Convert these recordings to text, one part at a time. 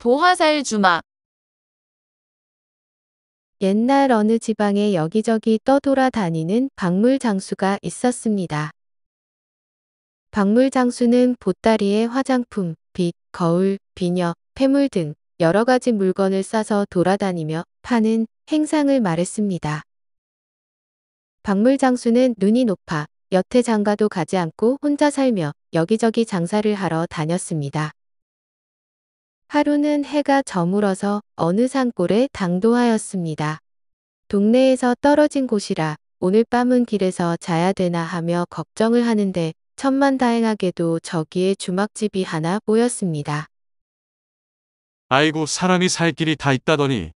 도화살 주막 옛날 어느 지방에 여기저기 떠돌아 다니는 박물 장수가 있었습니다. 박물 장수는 보따리에 화장품, 빛, 거울, 비녀, 폐물 등 여러 가지 물건을 싸서 돌아다니며 파는 행상을 말했습니다. 박물 장수는 눈이 높아 여태 장가도 가지 않고 혼자 살며 여기저기 장사를 하러 다녔습니다. 하루는 해가 저물어서 어느 산골에 당도하였습니다. 동네에서 떨어진 곳이라 오늘 밤은 길에서 자야 되나 하며 걱정을 하는데 천만다행하게도 저기에 주막집이 하나 보였습니다. 아이고 사람이 살 길이 다 있다더니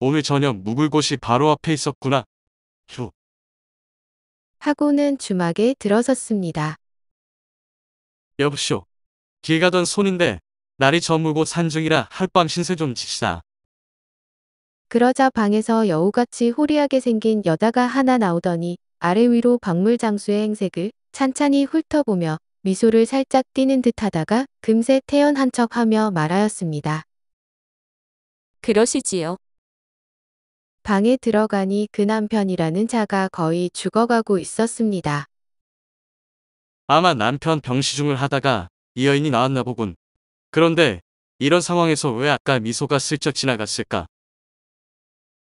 오늘 저녁 묵을 곳이 바로 앞에 있었구나. 휴. 하고는 주막에 들어섰습니다. 여보쇼. 길 가던 손인데 날이 저물고 산중이라 할밤 신세 좀 칩시다. 그러자 방에서 여우같이 호리하게 생긴 여자가 하나 나오더니 아래 위로 박물장수의 행색을 찬찬히 훑어보며 미소를 살짝 띄는듯 하다가 금세 태연한 척하며 말하였습니다. 그러시지요. 방에 들어가니 그 남편이라는 자가 거의 죽어가고 있었습니다. 아마 남편 병시중을 하다가 이 여인이 나왔나 보군. 그런데 이런 상황에서 왜 아까 미소가 슬쩍 지나갔을까?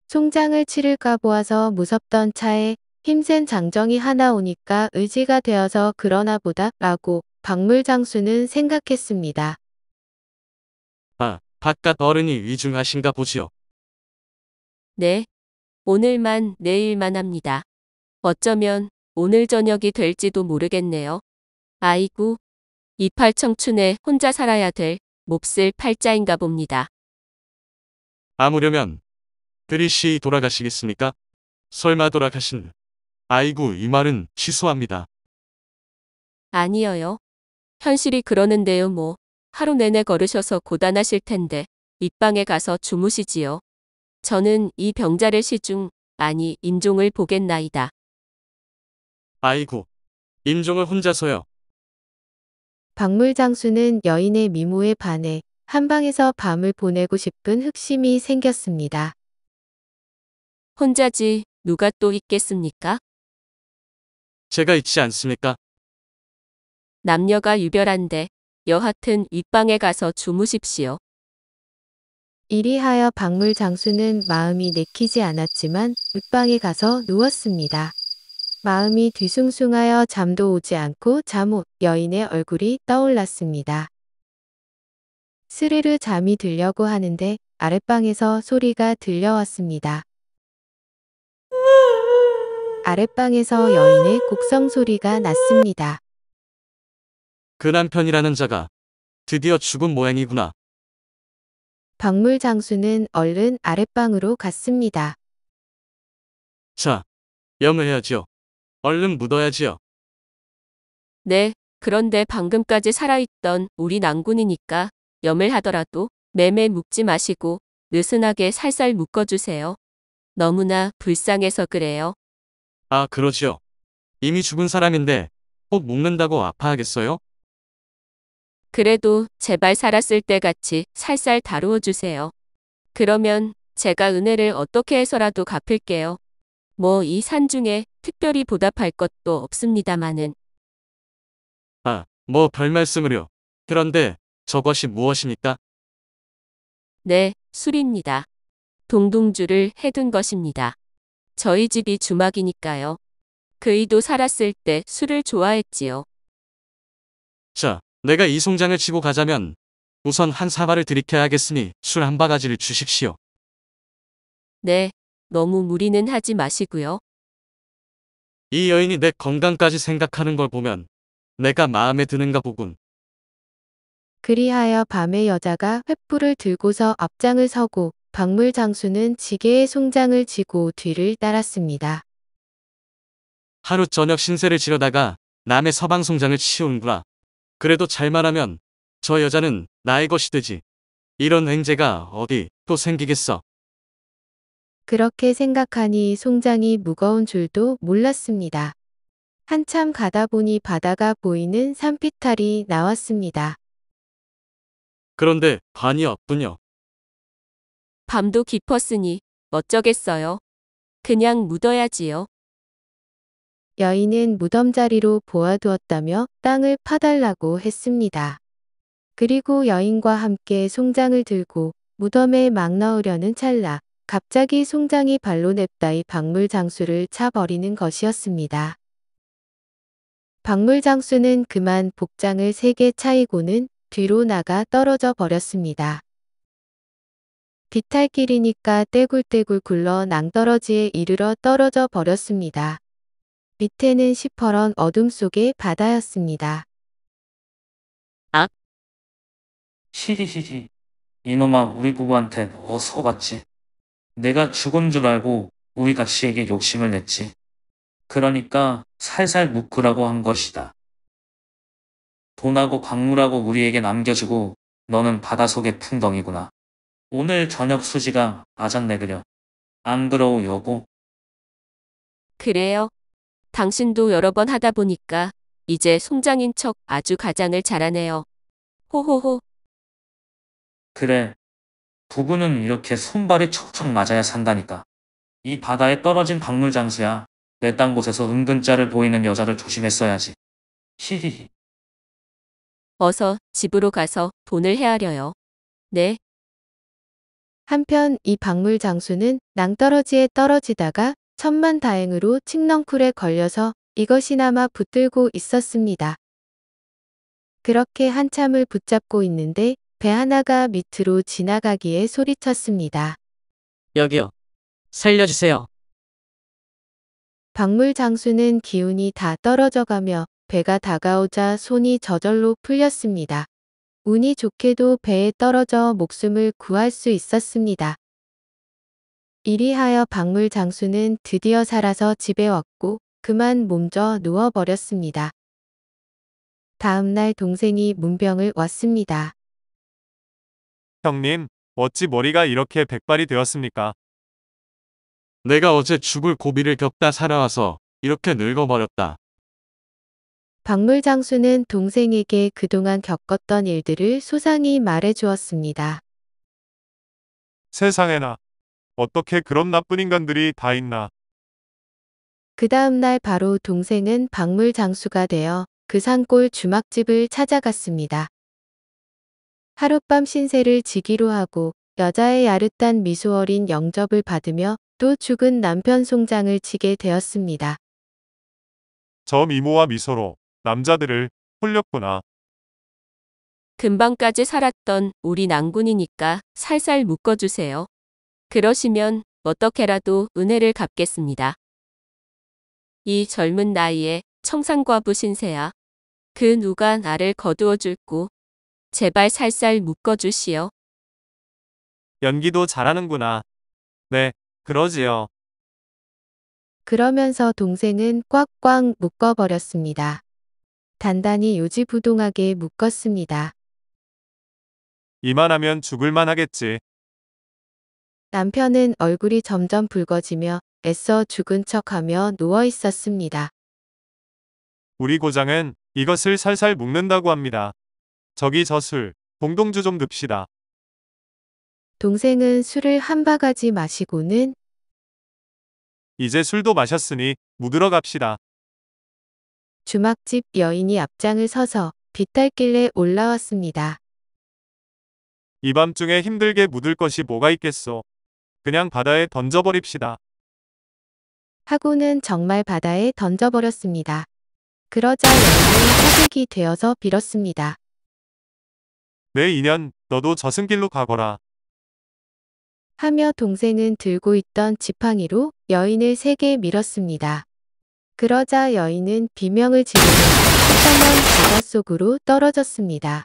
총장을 치를까 보아서 무섭던 차에 힘센 장정이 하나 오니까 의지가 되어서 그러나 보다 라고 박물장수는 생각했습니다. 아, 바깥 어른이 위중하신가 보지요. 네, 오늘만 내일만 합니다. 어쩌면 오늘 저녁이 될지도 모르겠네요. 아이고, 이팔 청춘에 혼자 살아야 될 몹쓸 팔자인가 봅니다. 아무려면 그리시 돌아가시겠습니까? 설마 돌아가신 아이고 이 말은 취소합니다. 아니어요. 현실이 그러는데요 뭐 하루 내내 걸으셔서 고단하실 텐데 입방에 가서 주무시지요. 저는 이 병자를 시중 아니 임종을 보겠나이다. 아이고 임종을 혼자서요. 박물장수는 여인의 미모에 반해 한방에서 밤을 보내고 싶은 흑심이 생겼습니다. 혼자지 누가 또 있겠습니까? 제가 있지 않습니까? 남녀가 유별한데 여하튼 윗방에 가서 주무십시오. 이리하여 박물장수는 마음이 내키지 않았지만 윗방에 가서 누웠습니다. 마음이 뒤숭숭하여 잠도 오지 않고 잠옷 여인의 얼굴이 떠올랐습니다. 스르르 잠이 들려고 하는데 아랫방에서 소리가 들려왔습니다. 아랫방에서 여인의 곡성 소리가 났습니다. 그 남편이라는 자가 드디어 죽은 모양이구나. 박물 장수는 얼른 아랫방으로 갔습니다. 자, 염을 해야죠 얼른 묻어야지요. 네, 그런데 방금까지 살아있던 우리 낭군이니까 염을 하더라도 매매 묶지 마시고 느슨하게 살살 묶어주세요. 너무나 불쌍해서 그래요. 아, 그러지요. 이미 죽은 사람인데 꼭 묶는다고 아파하겠어요? 그래도 제발 살았을 때 같이 살살 다루어 주세요. 그러면 제가 은혜를 어떻게 해서라도 갚을게요. 뭐 이 산중에 특별히 보답할 것도 없습니다마는 아, 뭐 별말씀을요. 그런데 저것이 무엇입니까? 네, 술입니다. 동동주를 해둔 것입니다. 저희 집이 주막이니까요. 그이도 살았을 때 술을 좋아했지요. 자, 내가 이 송장을 치고 가자면 우선 한 사발을 들이켜야겠으니 술 한 바가지를 주십시오. 네, 너무 무리는 하지 마시고요. 이 여인이 내 건강까지 생각하는 걸 보면 내가 마음에 드는가 보군. 그리하여 밤에 여자가 횃불을 들고서 앞장을 서고 박물 장수는 지게의 송장을 지고 뒤를 따랐습니다. 하루 저녁 신세를 지려다가 남의 서방 송장을 치우는구나 그래도 잘말 하면 저 여자는 나의 것이 되지. 이런 행재가 어디 또 생기겠어. 그렇게 생각하니 송장이 무거운 줄도 몰랐습니다. 한참 가다 보니 바다가 보이는 산피탈이 나왔습니다. 그런데 반이 없군요. 밤도 깊었으니 어쩌겠어요. 그냥 묻어야지요. 여인은 무덤자리로 보아두었다며 땅을 파달라고 했습니다. 그리고 여인과 함께 송장을 들고 무덤에 막 넣으려는 찰나 갑자기 송장이 발로 냅다이 박물장수를 차버리는 것이었습니다. 박물장수는 그만 복장을 세개 차이고는 뒤로 나가 떨어져 버렸습니다. 비탈길이니까 떼굴떼굴 굴러 낭떠러지에 이르러 떨어져 버렸습니다. 밑에는 시퍼런 어둠 속의 바다였습니다. 악! 시지시지 이놈아 우리 부부한테 어서 갔지? 내가 죽은 줄 알고 우리 가씨에게 욕심을 냈지. 그러니까 살살 묶으라고 한 것이다. 돈하고 광물하고 우리에게 남겨주고 너는 바다 속의 풍덩이구나. 오늘 저녁 수지가 아잔내그려. 안 그러오 여보. 그래요. 당신도 여러 번 하다 보니까 이제 송장인 척 아주 가장을 잘하네요. 호호호. 그래, 부부는 이렇게 손발이 척척 맞아야 산다니까. 이 바다에 떨어진 박물 장수야. 내 딴 곳에서 은근자를 보이는 여자를 조심했어야지. 히히히. 어서 집으로 가서 돈을 헤아려요. 네. 한편 이 박물 장수는 낭떠러지에 떨어지다가 천만 다행으로 칡넝쿨에 걸려서 이것이나마 붙들고 있었습니다. 그렇게 한참을 붙잡고 있는데 배 하나가 밑으로 지나가기에 소리쳤습니다. 여기요. 살려주세요. 박물 장수는 기운이 다 떨어져가며 배가 다가오자 손이 저절로 풀렸습니다. 운이 좋게도 배에 떨어져 목숨을 구할 수 있었습니다. 이리하여 박물 장수는 드디어 살아서 집에 왔고 그만 몸져 누워버렸습니다. 다음날 동생이 문병을 왔습니다. 형님, 어찌 머리가 이렇게 백발이 되었습니까? 내가 어제 죽을 고비를 겪다 살아와서 이렇게 늙어버렸다. 박물 장수는 동생에게 그동안 겪었던 일들을 소상히 말해주었습니다. 세상에나 어떻게 그런 나쁜 인간들이 다 있나. 그 다음날 바로 동생은 박물 장수가 되어 그 산골 주막집을 찾아갔습니다. 하룻밤 신세를 지기로 하고 여자의 야릇한 미소 어린 영접을 받으며 또 죽은 남편 송장을 치게 되었습니다. 저 미모와 미소로 남자들을 홀렸구나. 금방까지 살았던 우리 낭군이니까 살살 묶어주세요. 그러시면 어떻게라도 은혜를 갚겠습니다. 이 젊은 나이에 청산과부 신세야. 그 누가 나를 거두어 줄고 제발 살살 묶어주시오. 연기도 잘하는구나. 네, 그러지요. 그러면서 동생은 꽉꽉 묶어버렸습니다. 단단히 요지부동하게 묶었습니다. 이만하면 죽을만 하겠지. 남편은 얼굴이 점점 붉어지며 애써 죽은 척하며 누워 있었습니다. 우리 고장은 이것을 살살 묶는다고 합니다. 저기 저 술, 공동주 좀 듭시다. 동생은 술을 한 바가지 마시고는 이제 술도 마셨으니 묻으러 갑시다. 주막집 여인이 앞장을 서서 빗달길에 올라왔습니다. 이 밤중에 힘들게 묻을 것이 뭐가 있겠소. 그냥 바다에 던져버립시다. 하고는 정말 바다에 던져버렸습니다. 그러자 여인이 사색이 되어서 빌었습니다. 내 네, 인연 너도 저승길로 가거라. 하며 동생은 들고 있던 지팡이로 여인을 세게 밀었습니다. 그러자 여인은 비명을 지르며 시커 바닷속으로 떨어졌습니다.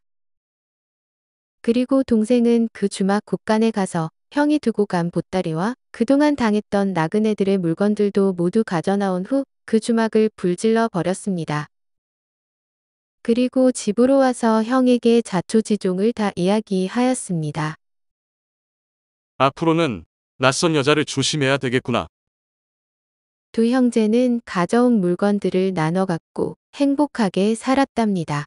그리고 동생은 그 주막 곳간에 가서 형이 두고 간 보따리와 그동안 당했던 나그네들의 물건들도 모두 가져나온 후 그 주막을 불질러 버렸습니다. 그리고 집으로 와서 형에게 자초지종을 다 이야기하였습니다. 앞으로는 낯선 여자를 조심해야 되겠구나. 두 형제는 가져온 물건들을 나눠 갖고 행복하게 살았답니다.